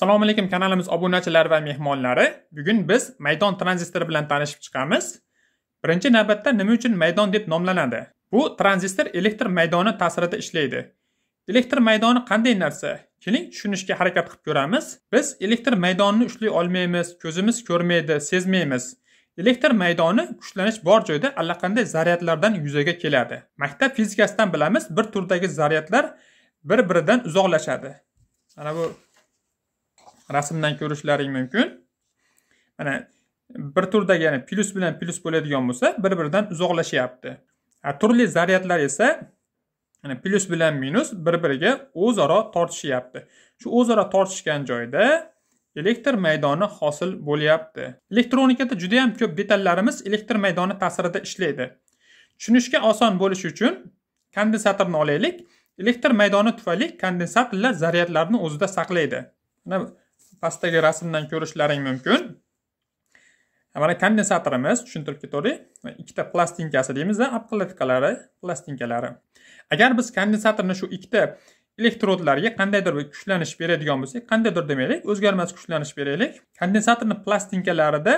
assalomu alaykum kanalimiz obunachilari va mehmonlari bugun biz maydon tranzistori bilan tanishib chiqamiz birinchi navbatda nima uchun maydon deb nomlanadi bu tranzistor elektr maydoni ta'sirida ishlaydi elektr maydoni qanday narsa keling tushunishga harakat qilib ko'ramiz biz elektr maydonini ushlay olmaymiz ko'zimiz ko'rmaydi sezmaymiz elektr maydoni kuchlanish bor joyda allaqanday zaryadlardan yuzaga keladi maktab fizikasidan bilamiz bir turdagi zaryadlar bir biridan uzoqlashadi mana bu rasmdan ko'rishlaring mumkin mana bir turdagi ya'ni plyus bilan plyus bo'ladigan bo'lsa bir biridan uzoqlashyapti turli zaryadlar esa yani plyus bilan minus bir biriga o'zaro tortishyapti shu o'zaro tortishgan joyda elektr maydoni hosil bo'lyapti elektronikada juda yam ko'p detallarimiz elektr maydoni ta'sirida ishlaydi tushunishga oson bo'lishi uchun kondensatorni olaylik elektr maydoni tufayli kondensatorlar zaryadlarni o'zida saqlaydi pastdagi rasmdan ko'rishlaring mumkin mana kondensatorimiz tushuntirib ketavering ikkita plastinkasi deymiz obkladkalari plastinkalari agar biz kondensatorni shu ikkita elektrodlarga qandaydir bir kuchlanish beradigan bo'lsak qandaydir demaylik o'zgarmas kuchlanish beraylik kondensatorni plastinkalarida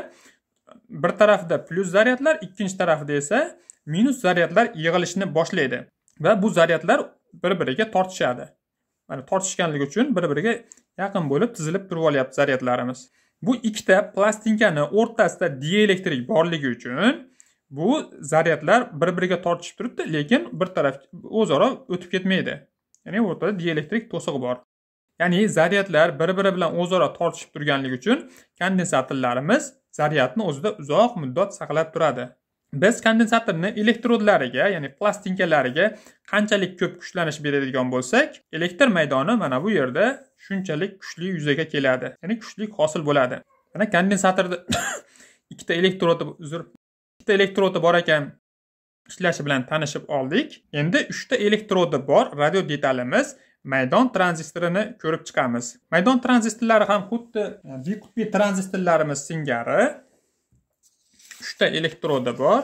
bir tarafda plyus zaryadlar ikkinchi tarafda esa minus zaryadlar yig'ilishni boshlaydi va bu zaryadlar bir biriga tortishadi mana tortishganligi uchun bir biriga yaqin bo'lib tizilib turvolyapti zaryadlarimiz bu ikkita plastinkani o'rtasida dielektrik borligi uchun bu zaryadlar bir biriga tortishib turibdi lekin bir taraf o'zaro o'tib ketmaydi ya'ni o'rtada dielektrik to'siq bor ya'ni zaryadlar bir biri bilan o'zaro tortishib turganligi uchun kondensatorlarimiz zaryadni o'zida uzoq muddat saqlab turadi biz kondensatorni elektrodlariga ya'ni plastinkalariga qanchalik ko'p kuchlanish beradigan bo'lsak elektr maydoni mana bu yerda shunchalik kuchli yuzaga keladi ya'ni kuchlik hosil bo'ladi mana kondensatorda ikkita elektrodi uzr ikkita elektrodi bor ekan ishlashi bilan tanishib oldik endi uchta elektrodi bor radio detalimiz maydon tranzistorini ko'rib chiqamiz maydon tranzistorlari ham xuddi biqutli tranzistorlarimiz singari uchta elektroda bor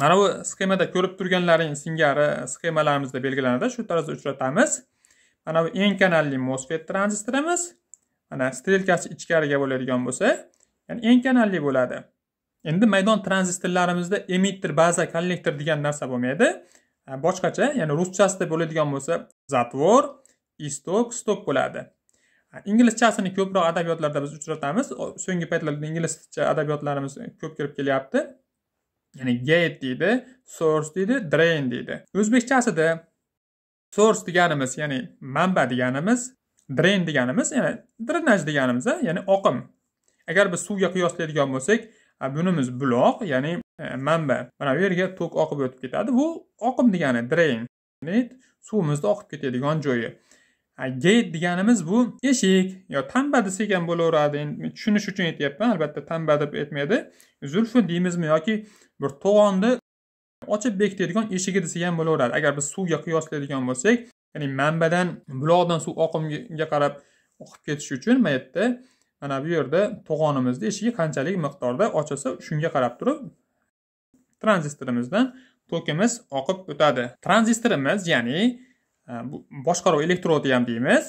mana bu sxemada ko'rib turganlaringiz singari sxemalarimizda belgilanadi shu tarzda uchratamiz mana bu n kanalli mosfet tranzistorimiz mana strelkasi ichkariga bo'ladigan bo'lsa ya'ni n kanalli bo'ladi endi maydon tranzistorlarimizda emitter baza kollektor degan narsa bo'lmaydi boshqacha ya'ni ruschasida bo'ladigan bo'lsa zatvor istok stok bo'ladi inglizchasini ko'proq adabiyotlarda biz uchratamiz so'nggi paytlarda inglizcha adabiyotlarimiz ko'p kirib kelyapti ya'ni gate deydi source deydi drain deydi o'zbekchasida source deganimiz ya'ni manba deganimiz drain deganimiz ya'ni drenaj deganimiz ya'ni oqim agar biz suvga qiyoslaydigan bo'lsak bunimiz buloq ya'ni e, manba mana bu yerga tok oqib o'tib ketadi bu oqim degani drain suvimizni oqib ketadigan joyi geyt deganimiz bu eshik yo tamba desa ham bo'laveradi endi tushunish uchun aytyapman albatta tamba deb aytmaydi zulfu deymizmi yoki bir to'g'onni ochib bekitadigan eshigi desak ham bo'laveradi agar biz suvga qiyoslaydigan bo'lsak ya'ni manbadan buloqdan suv oqimiga qarab oqib ketishi uchun mana yerda mana bu yerda to'g'onimizni eshigi qanchalik miqdorda ochilsa shunga qarab turib tranzistorimizdan tokimiz oqib o'tadi tranzistorimiz ya'ni boshqaruv elektrodi ham deymiz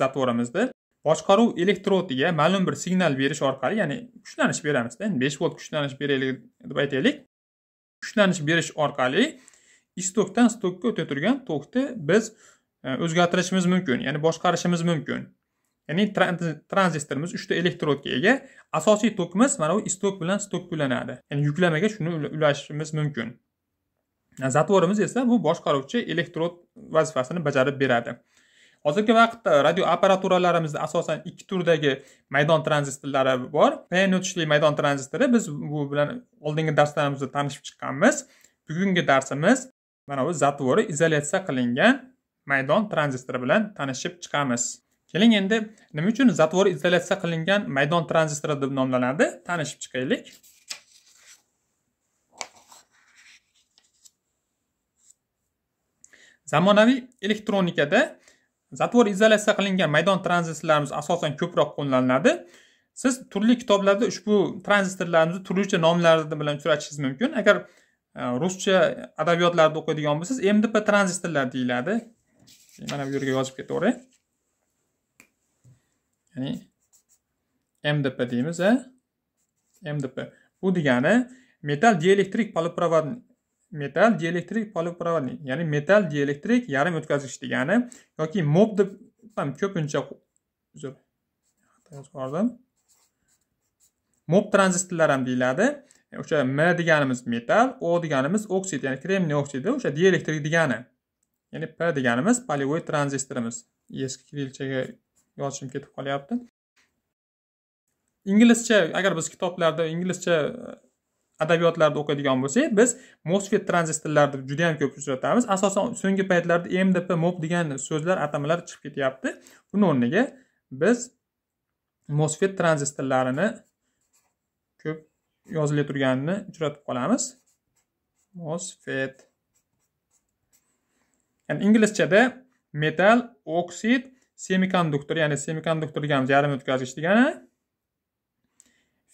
zatvorimizni boshqaruv elektrodiga ma'lum bir signal berish orqali ya'ni kuchlanish beramizda endi besh volt kuchlanish beraylik deb aytaylik kuchlanish berish orqali istokdan stokka o'tib turgan tokni biz e, o'zgartirishimiz mumkin ya'ni boshqarishimiz mumkin ya'ni tranzistorimiz uchta elektrodga ega asosiy tokimiz mana bu istok bilan stokka ulanadi ya'ni yuklamaga shuni ulashimiz mumkin zatvorimiz esa bu boshqaruvchi elektrod vazifasini bajarib beradi hozirgi vaqtda radio apparaturalarimizda asosan ikki turdagi maydon tranzistorlari bor pn o'tishli maydon tranzistori biz bu bilan oldingi darslarimizda tanishib chiqqanmiz bugungi darsimiz mana bu zatvori izolyatsiya qilingan maydon tranzistori bilan tanishib chiqamiz keling endi nima uchun zatvor izolyatsiya qilingan maydon tranzistori deb nomlanadi tanishib chiqaylik zamonaviy elektronikada zatvor izolyatsiya qilingan maydon tranzistorlarimiz asosan ko'proq qo'llaniladi siz turli kitoblarda ushbu tranzistorlarimizni turlicha nomlar bilan uchratishingiz mumkin agar e, ruscha adabiyotlarda o'qiydigan bo'lsangiz mdp tranzistorlar deyiladi mana bu yerga yozib ketaveray ya'ni mdp deymiz a mdp bu degani metal dielektrik poliprovodni metal dielektrik poliprovodnik ya'ni metal dielektrik yarim o'tkazgich degani yoki mob deb ham ko'pincha uzr yubordim mob tranzistorlar ham deyiladi o'sha m deganimiz metal o deganimiz oksid ya'ni kremniy oksidi o'sha dielektrik degani ya'ni p deganimiz polevoi tranzistorimiz eski kirillchaga yozishim ketib qolyapti inglizcha agar biz kitoblarda inglizcha adabiyotlarda o'qiydigan bo'lsak biz mosfet tranzistorlarni juda yam ko'p uchratamiz asosan so'nggi paytlarda mdp mop degan so'zlar atamalar chiqib ketyapti buni o'rniga biz mosfet tranzistorlarini ko'p yozilib turganini uchratib qolamiz mosfet ya'ni inglizchada metal oksid semikonduktor ya'ni semikonduktor degani yarim o'tkazgich degani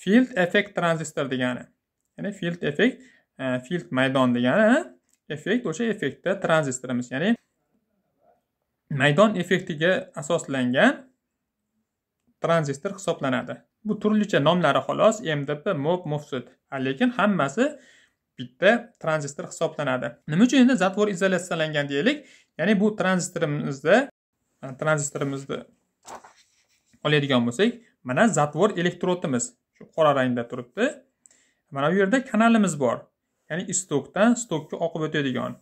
field effect tranzistor degani ya'ni field effekt e, field maydon degani effekt o'sha effektda tranzistorimiz ya'ni maydon effektiga asoslangan tranzistor hisoblanadi bu turlicha nomlari xolos mdp mop mofsud lekin hammasi bitta tranzistor hisoblanadi nima uchun endi zatvor izolyatsiyalangan deylik ya'ni bu tranzistorimizda e, tranzistorimizni oladigan bo'lsak mana zatvor elektrodimiz shu qora rangda turibdi mana bu yerda kanalimiz bor ya'ni istokdan stokka oqib o'tadigan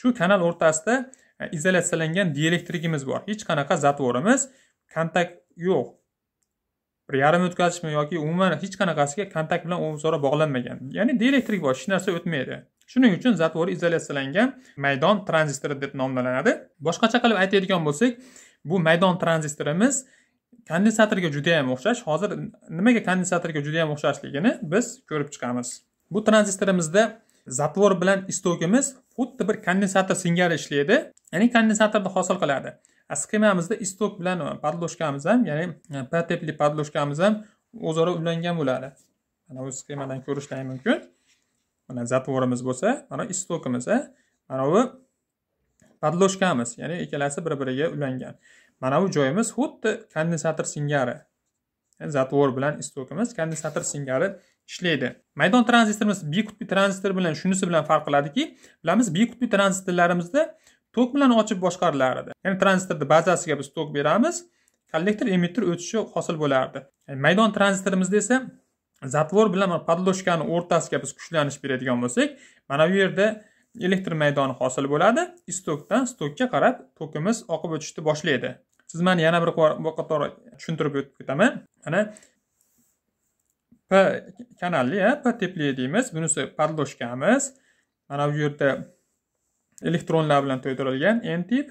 shu kanal o'rtasida e, izolyatsiyalangan dielektrikimiz bor hech qanaqa zatvorimiz kontakt yo'q bir yarim o'tkazishmi yoki umuman hech qanaqasiga kontakt bilan o'zaro bog'lanmagan ya'ni dielektrik bor hech narsa o'tmaydi shuning uchun zatvor izolyatsiyalangan maydon tranzistori deb nomlanadi boshqacha qilib aytadigan bo'lsak bu maydon tranzistorimiz kondensatorga juda ham o'xshash hozir nimaga kondensatorga juda ham o'xshashligini biz ko'rib chiqamiz bu tranzistorimizda zatvor bilan istokimiz xuddi bir kondensator singari ishlaydi ya'ni kondensatorni hosil qiladi sxemamizda istok bilan e, podloshkamiz ham ya'ni p tipli podloshkamiz ham o'zaro ulangan bo'ladi mana bu sxemadan ko'rishlari mumkin mana zatvorimiz bo'lsa mana istokimiz e, mana bu podloshkamiz ya'ni ikkalasi bir biriga ulangan mana bu joyimiz xuddi kondensator singari zatvor bilan istokimiz kondensator singari ishlaydi maydon tranzistorimiz bi qutbli tranzistor bilan shunisi bilan farq qiladiki bilamiz bi qutbli tranzistorlarimizda tok bilan ochib boshqariladi ya'ni tranzistorni bazasiga biz tok beramiz kollektor emitter o'tishi hosil bo'lardi yani maydon tranzistorimizda esa zatvor bilan podloshkani o'rtasiga biz kuchlanish beradigan bo'lsak mana bu yerda elektr maydoni hosil bo'ladi istokdan stokka qarab tokimiz oqib o'tishni boshlaydi siz mani yana bir qator tushuntirib o'tib ketaman mana p kanalli e, p tepli deymiz bunisi podloshkamiz mana bu yerda elektronlar bilan to'ydirilgan n tip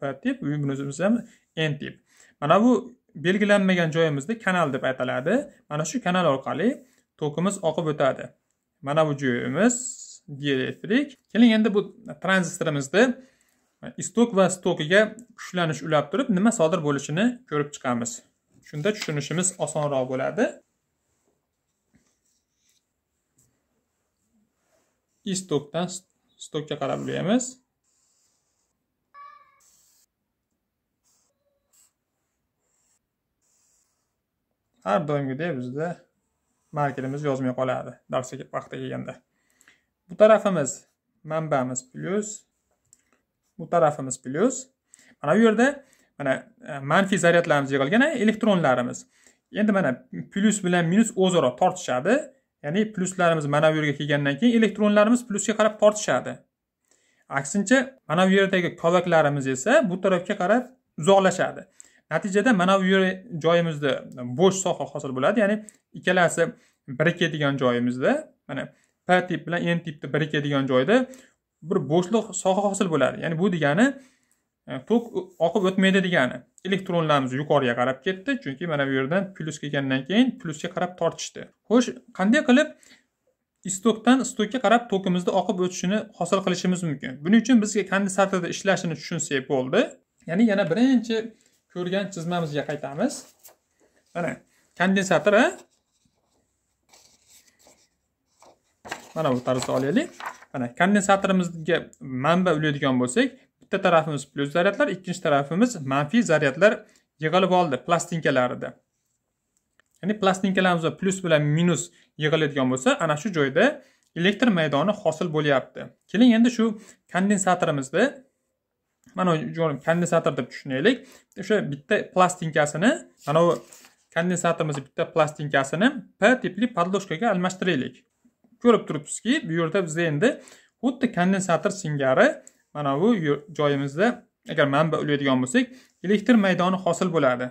p tip bunisi ham n tip mana bu belgilanmagan joyimizda kanal deb aytiladi mana shu kanal orqali tokimiz oqib o'tadi mana bu joyimiz dielektrik keling endi bu tranzistorimizni istok va stokiga kuchlanish ulab turib nima sodir bo'lishini ko'rib chiqamiz shunda tushunishimiz osonroq bo'ladi istokdan stokka qarab ulaymiz har doimgidek bizda markerimiz yozmay qoladi darsga vaqti kelganda bu tarafimiz manbamiz plyus bu tarafimiz plyus mana bu yerda mana e, manfiy zaryadlarimiz yig'ilgan elektronlarimiz endi mana plyus bilan minus o'zaro tortishadi ya'ni pluslarimiz mana bu yerga kelgandan keyin elektronlarimiz plyusga qarab tortishadi aksincha mana bu yerdagi kovaklarimiz esa bu tarafga qarab uzoqlashadi natijada mana bu yer joyimizda bo'sh soha hosil bo'ladi ya'ni ikkalasi birikadigan joyimizda mana p tip bilan n tipni birikadigan joyda bir bo'shliq soha hosil bo'ladi ya'ni bu degani e, tok oqib o'tmaydi degani elektronlarimiz yuqoriga qarab ketdi chunki mana bu yerdan plyus kelgandan keyin plyusga qarab tortishdi xo'sh qanday qilib istokdan stokka qarab tokimizni oqib o'tishini hosil qilishimiz mumkin buning uchun bizga kondensatorda ishlashini tushunsak bo'ldi ya'ni yana birinchi ko'rgan chizmamizga qaytamiz mana kondensator mana bu tarzda olaylik mana kondensatorimizga manba ulaydigan bo'lsak bitta tarafimiz plyus zaryadlar ikkinchi tarafimiz manfiy zaryadlar yig'ilib oldi plastinkalarida ya'ni plastinkalarimiz plyus bilan minus yig'iladigan bo'lsa ana shu joyda elektr maydoni hosil bo'lyapti keling endi shu kondensatorimizda mana kondensator deb tushunaylik o'sha bitta plastinkasini mana bu kondensatorimizni bitta plastinkasini p tipli podloshkaga almashtiraylik ko'rib turibsizki bu yerda bizda endi xuddi kondensator singari mana bu joyimizda agar manba ulaydigan bo'lsak elektr maydoni hosil bo'ladi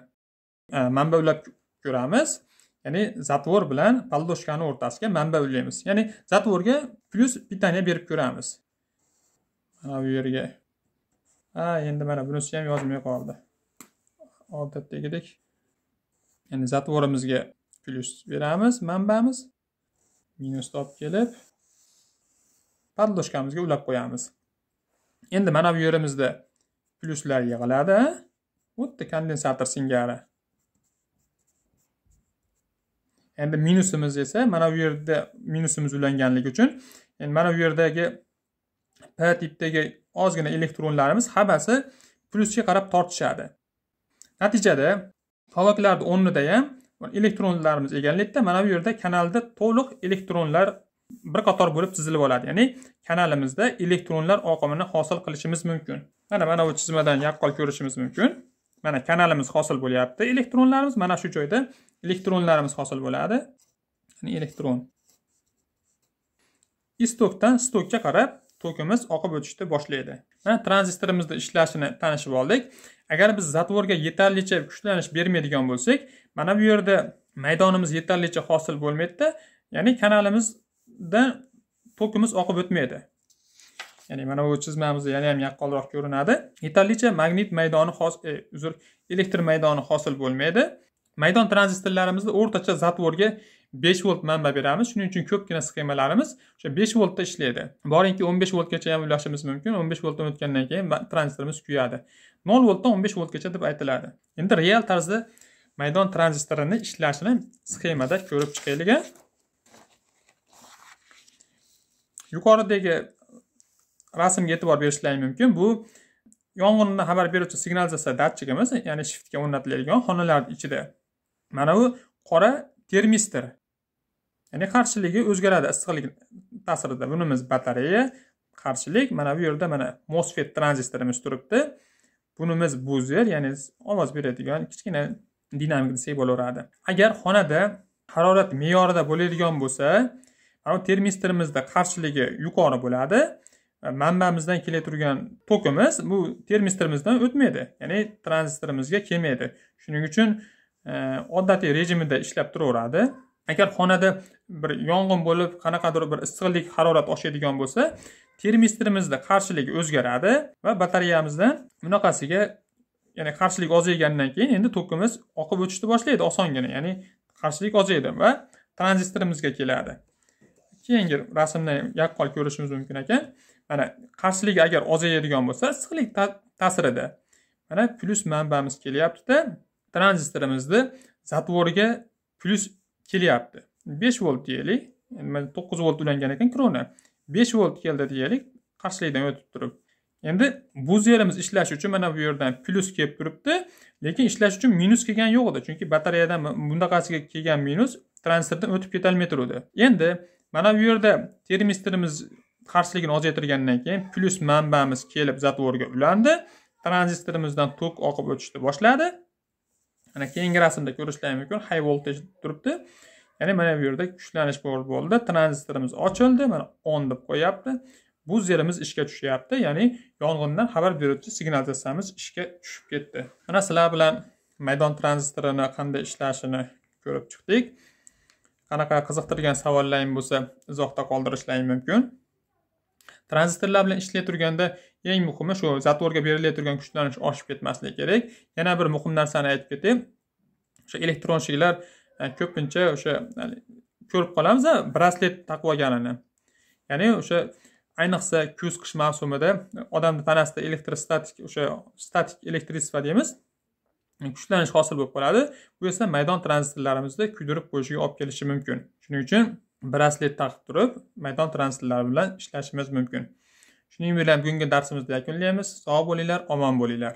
e, manba ulab ko'ramiz ya'ni zatvor bilan paldoshkani o'rtasiga manba ulaymiz ya'ni zatvorga plyus pitaniya berib ko'ramiz mana bu yerga ha endi mana bunisi ham yozmay qoldi odatdagidek ya'ni zatvorimizga plyus beramiz manbamiz minus top kelib podloshkamizga ulab qo'yamiz endi mana bu yerimizda pluslar yig'iladi xuddi kondensator singari endi minusimiz esa mana bu yerda minusimiz ulanganligi uchun endi mana bu yerdagi p tipdagi ozgina elektronlarimiz hammasi plusga qarab tortishadi natijada poloklarni o'rnida ham elektronlarimiz egallikda mana bu yerda kanalda to'liq elektronlar bir qator bo'lib tizilib oladi ya'ni kanalimizda elektronlar oqimini hosil qilishimiz mumkin mana mana bu chizmadan yaqqol ko'rishimiz mumkin mana kanalimiz hosil bo'lyapti elektronlarimiz mana shu joyda elektronlarimiz hosil bo'ladi ya'ni elektron istokdan stokka qarab tokimiz oqib o'tishni boshlaydi tranzistorimizni ishlashini tanishib oldik agar biz zatvorga yetarlicha kuchlanish bermaydigan bo'lsak mana bu yerda maydonimiz yetarlicha hosil bo'lmaydida ya'ni kanalimizda tokimiz oqib o'tmaydi ya'ni mana bu chizmamizda yana ham yaqqolroq ko'rinadi yetarlicha magnit maydoni e, uzr elektr maydoni hosil bo'lmaydi maydon tranzistorlarimizni o'rtacha zatvorga besh volt manba beramiz shuning uchun ko'pgina sxemalarimiz o'sha besh voltda ishlaydi boringki o'n besh voltgacha ham ulashimiz mumkin o'n besh voltdan o'tgandan keyin tranzistorimiz kuyadi nol voltdan o'n besh voltgacha deb aytiladi endi real tarzda maydon tranzistorini ishlashini sxemada ko'rib chiqaylik yuqoridagi rasmga e'tibor berishlaring mumkin bu yong'inni xabar beruvchi signalizatsiya datchigimiz ya'ni shiftga o'rnatiladigan xonalar ichida mana bu qora termistor ya'ni qarshiligi o'zgaradi issiqlik ta'sirida bunimiz batareya qarshilik mana bu yerda mana mosfet tranzistorimiz turibdi bunimiz buzer ya'ni ovoz beradigan kichkina dinamik desak bo'laveradi agar xonada harorat me'yorida bo'ladigan bo'lsa termistorimizda qarshiligi yuqori bo'ladi manbamizdan kelib tokimiz bu termistorimizdan o'tmaydi ya'ni tranzistorimizga kelmaydi shuning uchun e, odatiy rejimida ishlab turaveradi agar xonada bir yong'in bo'lib qanaqadir bir issiqlik harorat oshadigan bo'lsa termistorimizda qarshilik o'zgaradi va batareyamizdan bunaqasiga ya'ni qarshilik ozaygandan keyin endi tokimiz oqib o'tishni boshlaydi osongina ya'ni qarshilik ozaydi va tranzistorimizga keladi keyingi rasmni yaqqol ko'rishimiz mumkin ekan mana qarshilik agar ozayadigan bo'lsa issiqlik ta'sirida mana plyus manbamiz kelyaptida tranzistorimizni zatvoriga plyus kelyapti besh volt deyaylik to'qqiz volt ulangan ekan krona besh volt keldi deyaylik qarshilikdan o'tib turib endi buzerimiz ishlash uchun mana bu yerdan plyus kelib turibdi lekin ishlash uchun minus kelgan yo'q edi chunki batareyadan bunaqasiga kelgan minus transistordan o'tib ketolmay turuvdi endi mana bu yerda termistorimiz qarshiligini ozaytirgandan keyin plyus manbamiz kelib zatvorga ulandi tranzistorimizdan tok oqib o'tishni boshladi mana keyingi rasmda ko'rishlaringiz mumkin high voltage turibdi ya'ni mana bu yerda kuchlanish bor bo'ldi tranzistorimiz ochildi mana o'n deb qo'yapti buzerimiz ishga tushyapti ya'ni yong'indan xabar beruvchi signalizatsiyamiz ishga tushib ketdi mana sizlar bilan maydon tranzistorini qanday ishlashini ko'rib chiqdik qanaqa qiziqtirgan savollaring bo'lsa izohda qoldirishlaring mumkin tranzistorlar bilan ishlay turganda eng muhimi shu zatvorga berilayotgan kuchlanish oshib ketmasligi kerak yana bir muhim narsani aytib ketay o'sha elektron shiklar yani ko'pincha o'sha ko'rib qolamiz braslet taqib olganini ya'ni o'sha ayniqsa kuz qish mavsumida odamni tanasida elektrostatik o'sha statik elektritsifa deymiz kuchlanish hosil bo'lib qoladi bu esa maydon tranzistorlarimizni kuydirib qo'yishiga olib kelishi mumkin shuning uchun braslet taqib turib maydon tranzistorlari bilan ishlashimiz mumkin shuning bilan bugungi darsimizni yakunlaymiz sog' bo'linglar omon bo'linglar